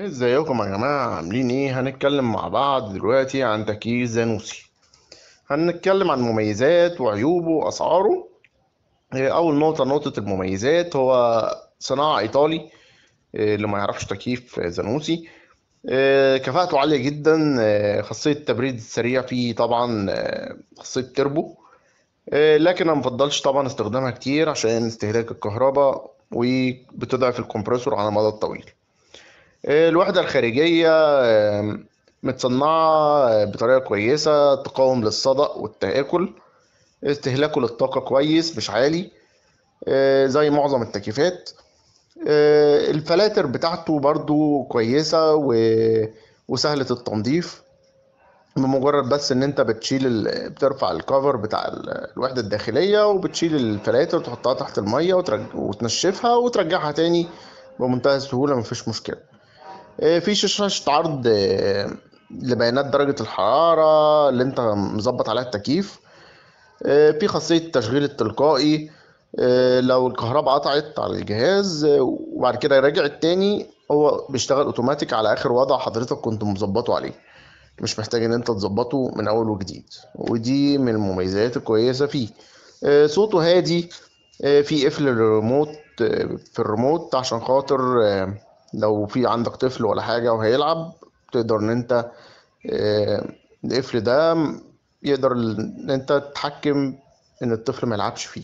ازيكم يا جماعة عاملين ايه هنتكلم مع بعض دلوقتي عن تكييف زانوسي هنتكلم عن مميزات وعيوبه واسعاره آه، اول نقطة نقطة المميزات هو صناعة ايطالي آه، اللي ما يعرفش تكييف زانوسي آه، كفاءته عالية جدا خاصية التبريد السريع فيه طبعا خاصية تربو لكن انا مفضلش طبعا استخدامها كتير عشان استهلاك الكهرباء وبتضعف الكمبريسور على المدى الطويل الوحدة الخارجية متصنعة بطريقة كويسة تقاوم للصدأ والتآكل استهلاكه للطاقة كويس مش عالي آه، زي معظم التكييفات آه، الفلاتر بتاعته برضو كويسة وسهلة التنظيف بمجرد بس ان انت بتشيل ال... بترفع الكفر بتاع الوحدة الداخلية وبتشيل الفلاتر وتحطها تحت المية وترج... وتنشفها وترجعها تاني بمنتهى السهولة مفيش مشكلة آه، في شاشة عرض آه، لبيانات درجة الحرارة اللي انت مظبط عليها التكييف آه، في خاصية التشغيل التلقائي لو الكهرباء قطعت على الجهاز وبعد كده يراجع التاني هو بيشتغل اوتوماتيك على اخر وضع حضرتك كنت مظبطه عليه مش محتاج ان انت تظبطه من اول وجديد ودي من المميزات الكويسه فيه صوته هادي في قفل الريموت في الريموت عشان خاطر لو في عندك طفل ولا حاجة وهيلعب تقدر ان انت آه، القفل ده يقدر ان انت تتحكم ان الطفل ما يلعبش فيه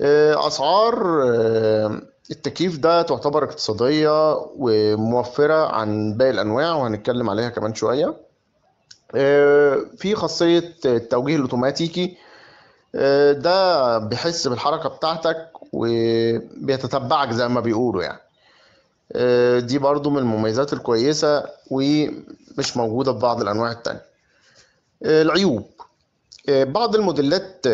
آه، اسعار آه، التكييف ده تعتبر اقتصادية وموفرة عن باقي الانواع وهنتكلم عليها كمان شوية في خاصية التوجيه الاوتوماتيكي ده بيحس بالحركة بتاعتك وبيتتبعك زي ما بيقولوا يعني آه، دي برضو من المميزات الكويسة ومش موجودة في بعض الأنواع التانية آه، العيوب آه، بعض الموديلات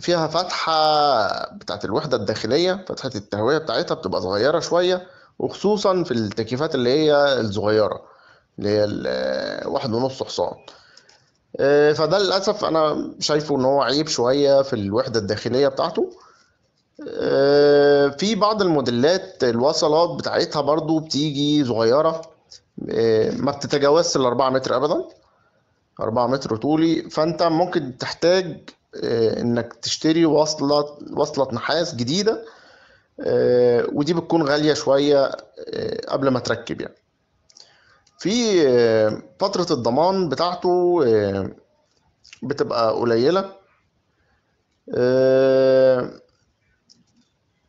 فيها فتحة بتاعت الوحدة الداخلية فتحة التهوية بتاعتها بتبقى صغيرة شوية وخصوصا في التكييفات اللي هي الصغيرة اللي هي واحد ونص حصان فده للأسف أنا شايفه إن هو عيب شوية في الوحدة الداخلية بتاعته آه، في بعض الموديلات الوصلات بتاعتها برضو بتيجي صغيرة آه، ما بتتجاوزش ال 4 متر أبدا 4 متر طولي فأنت ممكن تحتاج آه، إنك تشتري وصلة وصلة نحاس جديدة ودي بتكون غالية شوية قبل ما تركب يعني في فترة الضمان بتاعته بتبقى قليلة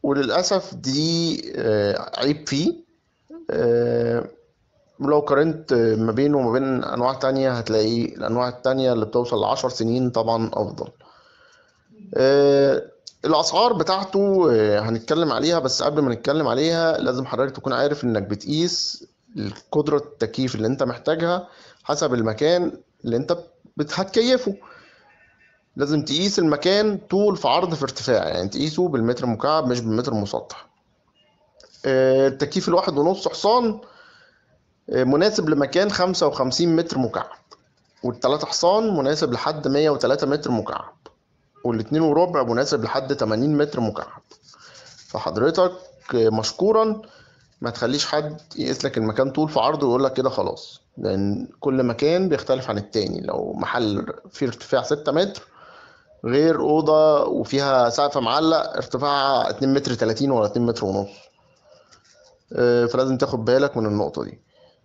وللاسف دي عيب فيه آه، آه، لو قارنت ما بينه وما بين انواع تانية هتلاقي الانواع التانية اللي بتوصل لعشر سنين طبعا افضل آه، الاسعار بتاعته هنتكلم عليها بس قبل ما نتكلم عليها لازم حضرتك تكون عارف انك بتقيس قدرة التكييف اللي انت محتاجها حسب المكان اللي انت هتكيفه لازم تقيس المكان طول في عرض في ارتفاع يعني تقيسه بالمتر مكعب مش بالمتر مسطح آه، التكييف الواحد ونص حصان آه، مناسب لمكان خمسة وخمسين متر مكعب والتلاتة حصان مناسب لحد مية وتلاتة متر مكعب والاتنين وربع مناسب لحد تمانين متر مكعب فحضرتك آه، مشكورا ما تخليش حد يقيس لك المكان طول في عرض ويقول لك كده خلاص لان كل مكان بيختلف عن التاني لو محل فيه ارتفاع ستة متر غير اوضه وفيها سقف معلق ارتفاعها 2 متر 30 ولا 2 متر ونص آه، فلازم تاخد بالك من النقطه دي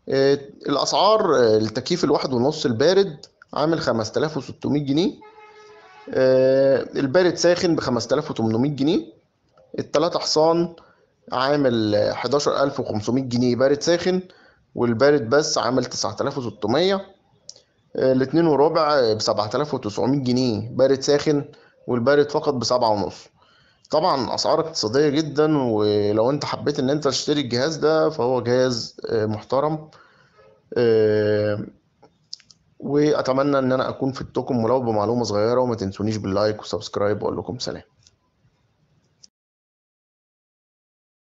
آه، الاسعار آه، التكييف الواحد ونص البارد عامل 5600 جنيه البارد ساخن ب 5800 جنيه التلاتة حصان عامل 11500 جنيه بارد ساخن والبارد بس عامل 9600 الاتنين وربع ب 7900 جنيه بارد ساخن والبارد فقط بسبعة ونص طبعا اسعار اقتصادية جدا ولو انت حبيت ان انت تشتري الجهاز ده فهو جهاز آه، محترم آه، واتمنى ان انا اكون فدتكم ولو بمعلومة صغيرة وما تنسونيش باللايك وسبسكرايب واقول لكم سلام